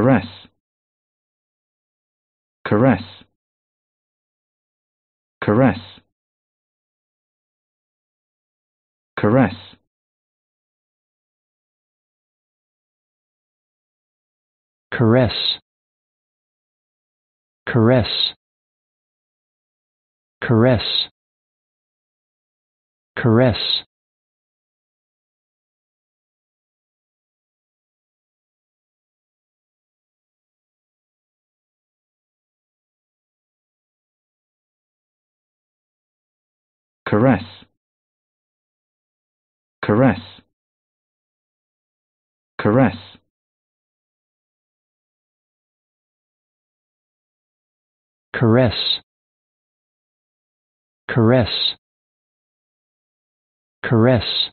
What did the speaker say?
caress caress caress caress caress caress caress caress caress caress caress caress caress caress